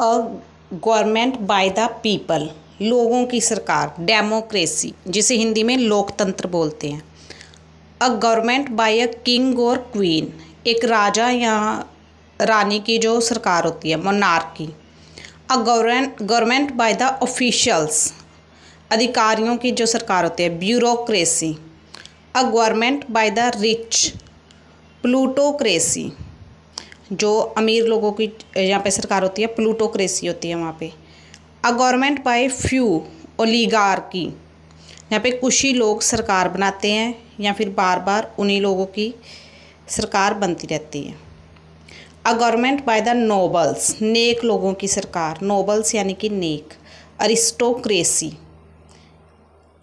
a government by the people लोगों की सरकार डेमोक्रेसी जिसे हिंदी में लोकतंत्र बोलते हैं a government by a king और क्वीन एक राजा या रानी की जो सरकार होती है monarchy a government by the officials अधिकारियों की जो सरकार होती है bureaucracy a government by the rich plutocracy जो अमीर लोगों की यहाँ पे सरकार होती है प्लूटोक्रेसी होती है वहाँ पे a government by few oligarchy यहाँ पे कुछ ही लोग सरकार बनाते हैं या फिर बार बार उन्हीं लोगों की सरकार बनती रहती है a government by the nobles नेक लोगों की सरकार नोबल्स यानी कि नेक अरिस्टोक्रेसी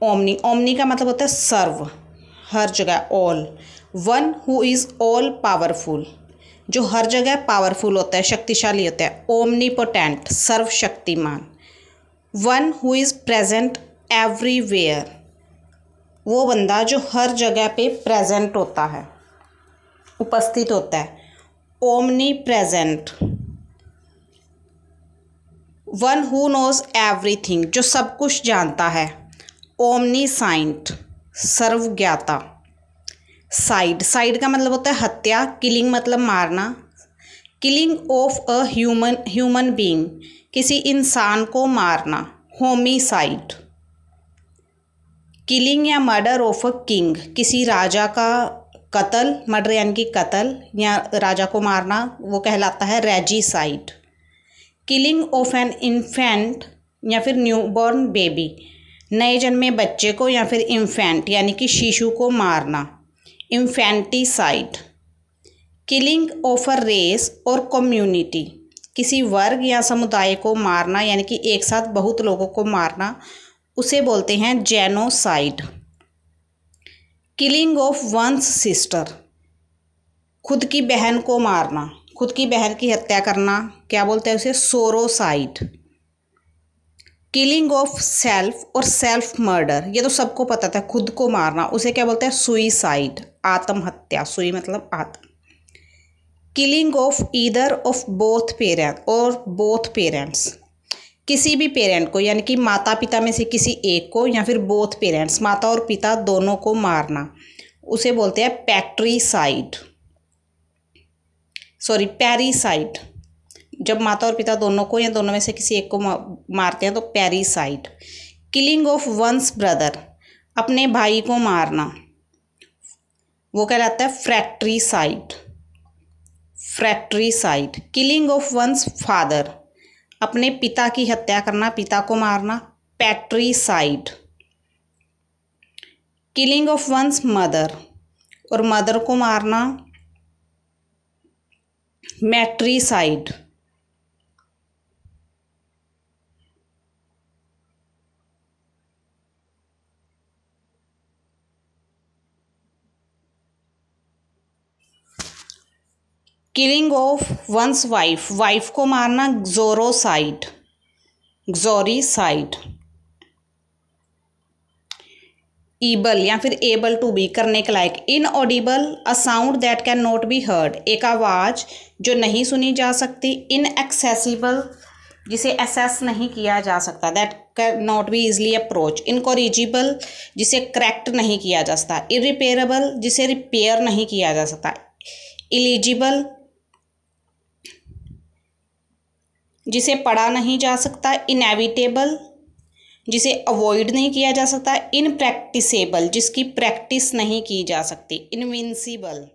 ओमनी ओमनी का मतलब होता है सर्व हर जगह all one who is all powerful जो हर जगह पावरफुल होता है शक्तिशाली होता है ओमनीपोटेंट सर्वशक्तिमान one who is present everywhere वो बंदा जो हर जगह पे प्रेजेंट होता है उपस्थित होता है omnipresent one who knows everything जो सब कुछ जानता है ओमनी साइंट सर्वज्ञाता साइड साइड का मतलब होता है हत्या किलिंग मतलब मारना killing of a human human being किसी इंसान को मारना होमिसाइड किलिंग या मर्डर ऑफ अ किंग किसी राजा का कत्ल मर्डर यानी कि कत्ल या राजा को मारना वो कहलाता है regicide killing of an infant या फिर न्यूबॉर्न बेबी नए जन्मे बच्चे को या फिर इन्फेंट यानी कि शिशु को मारना infanticide killing of a race और कम्युनिटी किसी वर्ग या समुदाय को मारना यानी कि एक साथ बहुत लोगों को मारना उसे बोलते हैं genocide killing of one's sister खुद की बहन को मारना खुद की बहन की हत्या करना क्या बोलते हैं उसे सोरोसाइड किलिंग ऑफ सेल्फ और सेल्फ मर्डर ये तो सबको पता था खुद को मारना उसे क्या बोलते हैं सुइसाइड आत्महत्या सुई मतलब आत्म killing of either of both parent और बोथ पेरेंट्स किसी भी पेरेंट को यानी कि माता पिता में से किसी एक को या फिर बोथ पेरेंट्स माता और पिता दोनों को मारना उसे बोलते हैं पैक्ट्रीसाइड सॉरी पैरीसाइड जब माता और पिता दोनों को या दोनों में से किसी एक को मारते हैं तो parricide killing of one's brother अपने भाई को मारना वो कहलाता है fratricide fratricide killing of one's father अपने पिता की हत्या करना पिता को मारना patricide killing of one's mother और मदर को मारना matricide killing of one's wife wife को मारना जोरी जोरीसाइड ईबल या फिर एबल टू बी करने के लायक inaudible a sound that can not be heard एक आवाज़ जो नहीं सुनी जा सकती इन एक्सेसिबल जिसे एसेस नहीं किया जा सकता that can not be easily approach incorrigible जिसे करेक्ट नहीं किया जा सकता इरिपेयरेबल जिसे रिपेयर नहीं किया जा सकता इलिजिबल जिसे पढ़ा नहीं जा सकता इनएविटेबल जिसे अवॉइड नहीं किया जा सकता इनप्रैक्टिसेबल जिसकी प्रैक्टिस नहीं की जा सकती इनविंसिबल